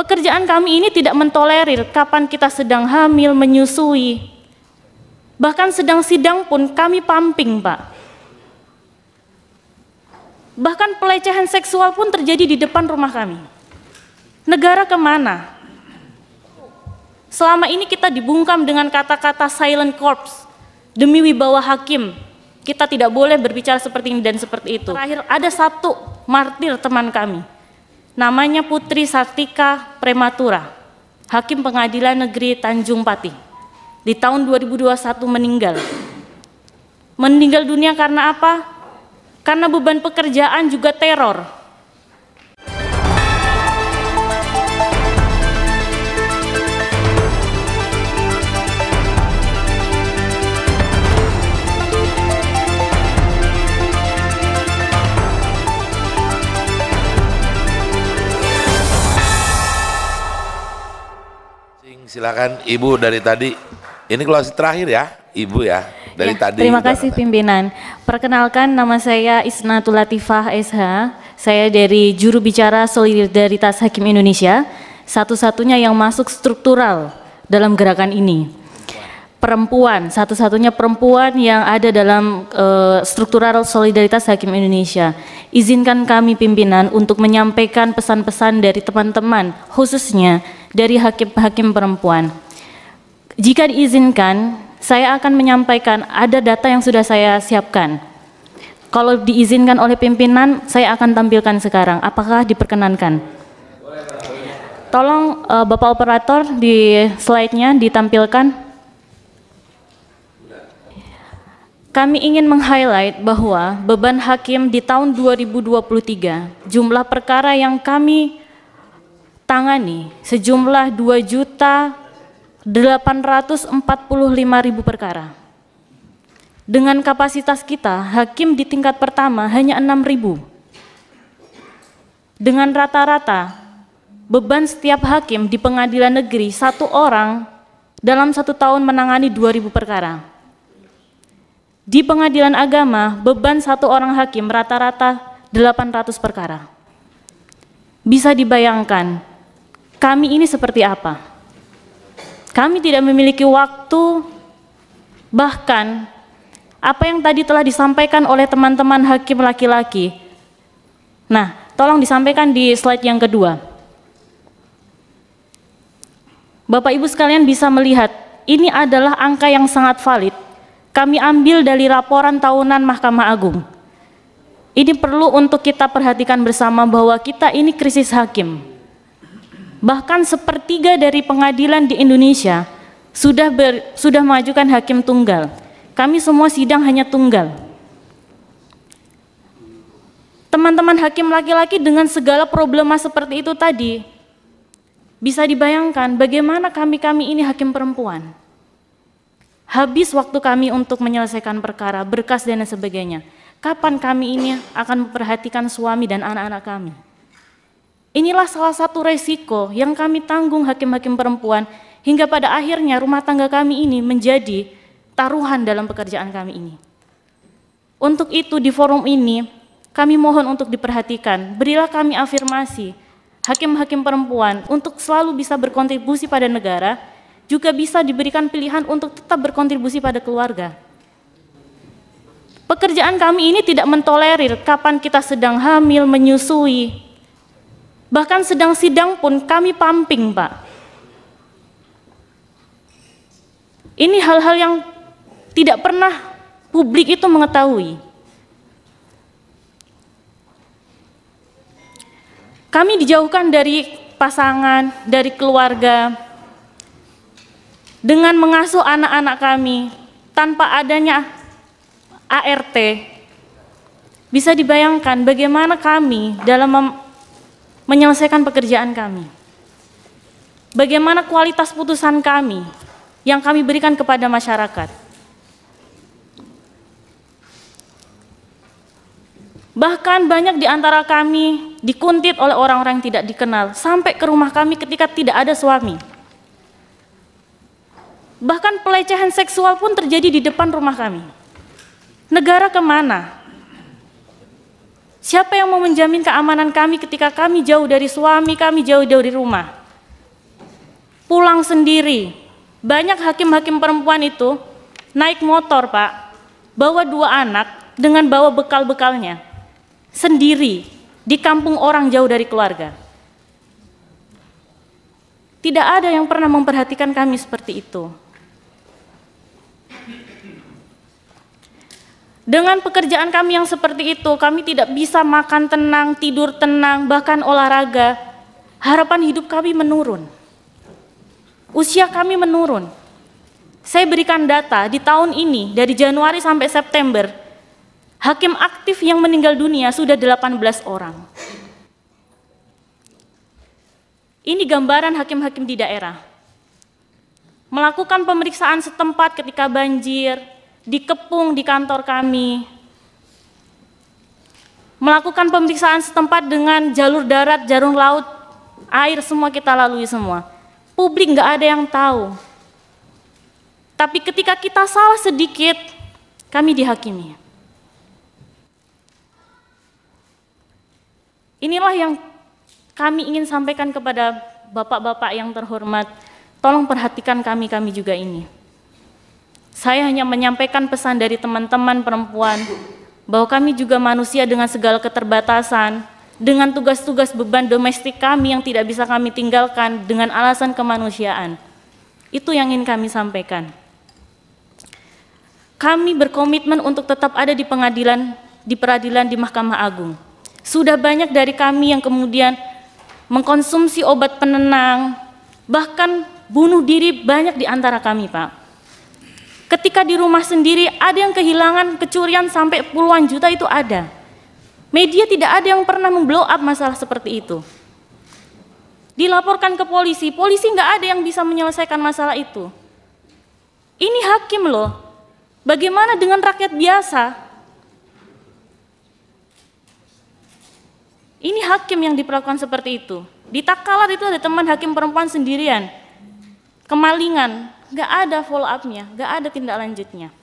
Pekerjaan kami ini tidak mentolerir kapan kita sedang hamil, menyusui. Bahkan sedang sidang pun kami pumping, Pak. Bahkan pelecehan seksual pun terjadi di depan rumah kami. Negara kemana? Selama ini kita dibungkam dengan kata-kata silent corpse demi wibawa hakim. Kita tidak boleh berbicara seperti ini dan seperti itu. Terakhir ada satu martir teman kami. Namanya Putri Sartika Prematura, Hakim Pengadilan Negeri Tanjung Pati. Di tahun 2021 meninggal. Meninggal dunia karena apa? Karena beban pekerjaan juga teror Silakan Ibu dari tadi. Ini kelas terakhir ya, Ibu ya. Dari ya, tadi. Terima kasih pimpinan. Perkenalkan nama saya Isnatul Latifah SH. Saya dari juru bicara Solidaritas Hakim Indonesia, satu-satunya yang masuk struktural dalam gerakan ini. Perempuan, satu-satunya perempuan yang ada dalam uh, struktural solidaritas hakim Indonesia. Izinkan kami pimpinan untuk menyampaikan pesan-pesan dari teman-teman, khususnya dari hakim-hakim perempuan. Jika diizinkan, saya akan menyampaikan ada data yang sudah saya siapkan. Kalau diizinkan oleh pimpinan, saya akan tampilkan sekarang. Apakah diperkenankan? Tolong uh, Bapak Operator di slide-nya ditampilkan. Kami ingin meng-highlight bahwa beban hakim di tahun 2023, jumlah perkara yang kami tangani sejumlah 2 juta 845 ribu perkara. Dengan kapasitas kita, hakim di tingkat pertama hanya 6 ribu. Dengan rata-rata, beban setiap hakim di pengadilan negeri satu orang dalam satu tahun menangani 2.000 perkara. Di pengadilan agama, beban satu orang hakim rata-rata 800 perkara. Bisa dibayangkan kami ini seperti apa. Kami tidak memiliki waktu, bahkan apa yang tadi telah disampaikan oleh teman-teman hakim laki-laki. Nah, tolong disampaikan di slide yang kedua. Bapak Ibu sekalian bisa melihat, ini adalah angka yang sangat valid. Kami ambil dari laporan tahunan Mahkamah Agung. Ini perlu untuk kita perhatikan bersama bahwa kita ini krisis hakim. Bahkan sepertiga dari pengadilan di Indonesia sudah ber, sudah mengajukan hakim tunggal. Kami semua sidang hanya tunggal. Teman-teman hakim laki-laki dengan segala problema seperti itu tadi, bisa dibayangkan bagaimana kami-kami ini hakim perempuan. Habis waktu kami untuk menyelesaikan perkara, berkas dan sebagainya. Kapan kami ini akan memperhatikan suami dan anak-anak kami? Inilah salah satu resiko yang kami tanggung hakim-hakim perempuan hingga pada akhirnya rumah tangga kami ini menjadi taruhan dalam pekerjaan kami ini. Untuk itu di forum ini kami mohon untuk diperhatikan, berilah kami afirmasi hakim-hakim perempuan untuk selalu bisa berkontribusi pada negara, juga bisa diberikan pilihan untuk tetap berkontribusi pada keluarga. Pekerjaan kami ini tidak mentolerir kapan kita sedang hamil, menyusui, Bahkan sedang sidang pun kami pumping, Pak. Ini hal-hal yang tidak pernah publik itu mengetahui. Kami dijauhkan dari pasangan, dari keluarga, dengan mengasuh anak-anak kami tanpa adanya ART. Bisa dibayangkan bagaimana kami dalam menyelesaikan pekerjaan kami. Bagaimana kualitas putusan kami yang kami berikan kepada masyarakat? Bahkan banyak di antara kami dikuntit oleh orang-orang yang tidak dikenal sampai ke rumah kami ketika tidak ada suami. Bahkan pelecehan seksual pun terjadi di depan rumah kami. Negara kemana? Siapa yang mau menjamin keamanan kami ketika kami jauh dari suami, kami jauh dari rumah? Pulang sendiri. Banyak hakim-hakim perempuan itu naik motor, Pak, bawa dua anak dengan bawa bekal-bekalnya. Sendiri di kampung orang jauh dari keluarga. Tidak ada yang pernah memperhatikan kami seperti itu. Dengan pekerjaan kami yang seperti itu, kami tidak bisa makan tenang, tidur tenang, bahkan olahraga. Harapan hidup kami menurun. Usia kami menurun. Saya berikan data di tahun ini, dari Januari sampai September, hakim aktif yang meninggal dunia sudah 18 orang. Ini gambaran hakim-hakim di daerah. Melakukan pemeriksaan setempat ketika banjir, dikepung di kantor kami, melakukan pemeriksaan setempat dengan jalur darat, jalur laut, air semua kita lalui semua. Publik nggak ada yang tahu. Tapi ketika kita salah sedikit, kami dihakimi. Inilah yang kami ingin sampaikan kepada bapak-bapak yang terhormat. Tolong perhatikan kami-kami juga ini. Saya hanya menyampaikan pesan dari teman-teman perempuan bahwa kami juga manusia dengan segala keterbatasan, dengan tugas-tugas beban domestik kami yang tidak bisa kami tinggalkan dengan alasan kemanusiaan. Itu yang ingin kami sampaikan. Kami berkomitmen untuk tetap ada di pengadilan, di peradilan di Mahkamah Agung. Sudah banyak dari kami yang kemudian mengkonsumsi obat penenang, bahkan bunuh diri banyak di antara kami, Pak. Ketika di rumah sendiri ada yang kehilangan kecurian sampai puluhan juta itu ada. Media tidak ada yang pernah memblow up masalah seperti itu. Dilaporkan ke polisi, polisi nggak ada yang bisa menyelesaikan masalah itu. Ini hakim loh. Bagaimana dengan rakyat biasa? Ini hakim yang diperlakukan seperti itu. Di Takalar itu ada teman hakim perempuan sendirian kemalingan, nggak ada follow up-nya, nggak ada tindak lanjutnya.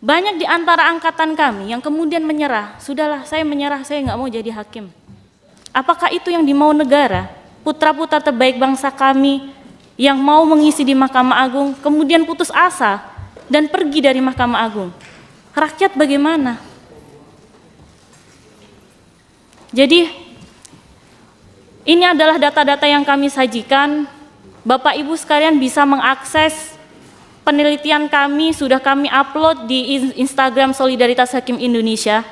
Banyak di antara angkatan kami yang kemudian menyerah, sudahlah saya menyerah, saya nggak mau jadi hakim. Apakah itu yang dimau negara? Putra-putra terbaik bangsa kami yang mau mengisi di Mahkamah Agung, kemudian putus asa dan pergi dari Mahkamah Agung. Rakyat bagaimana? Jadi, ini adalah data-data yang kami sajikan Bapak Ibu sekalian bisa mengakses penelitian kami sudah kami upload di Instagram Solidaritas Hakim Indonesia.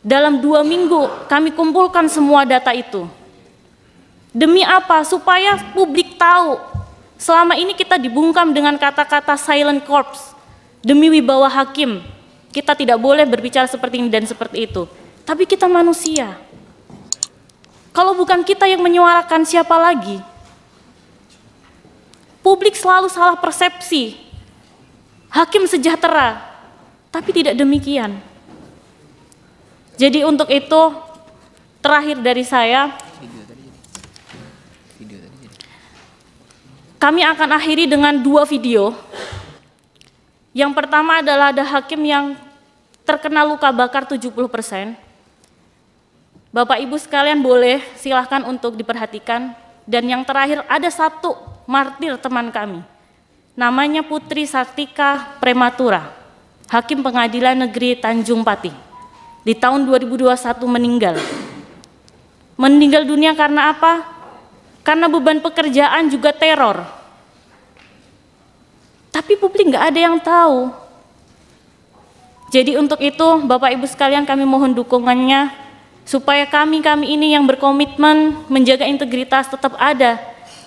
Dalam dua minggu kami kumpulkan semua data itu. Demi apa? Supaya publik tahu. Selama ini kita dibungkam dengan kata-kata silent corpse. Demi wibawa hakim, kita tidak boleh berbicara seperti ini dan seperti itu. Tapi kita manusia. Kalau bukan kita yang menyuarakan siapa lagi? Publik selalu salah persepsi. Hakim sejahtera, tapi tidak demikian. Jadi untuk itu terakhir dari saya kami akan akhiri dengan dua video. Yang pertama adalah ada hakim yang terkena luka bakar 70%. Bapak Ibu sekalian boleh silahkan untuk diperhatikan. Dan yang terakhir ada satu martir teman kami. Namanya Putri Sartika Prematura, Hakim Pengadilan Negeri Tanjung Pati. Di tahun 2021 meninggal. Meninggal dunia karena apa? Karena beban pekerjaan juga teror. Tapi publik nggak ada yang tahu. Jadi untuk itu Bapak Ibu sekalian kami mohon dukungannya supaya kami-kami ini yang berkomitmen menjaga integritas tetap ada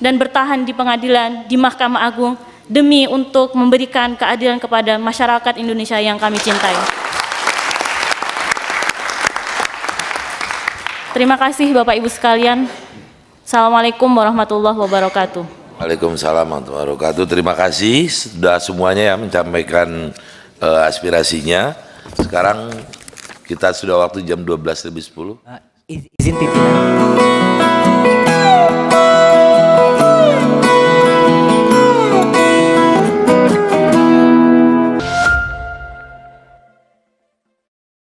dan bertahan di pengadilan di Mahkamah Agung demi untuk memberikan keadilan kepada masyarakat Indonesia yang kami cintai. Terima kasih Bapak Ibu sekalian. Assalamualaikum warahmatullahi wabarakatuh. Waalaikumsalam warahmatullahi wabarakatuh. Terima kasih sudah semuanya ya menyampaikan uh, aspirasinya. Sekarang kita sudah waktu jam 12.10. Uh, ah, izin pimpinan.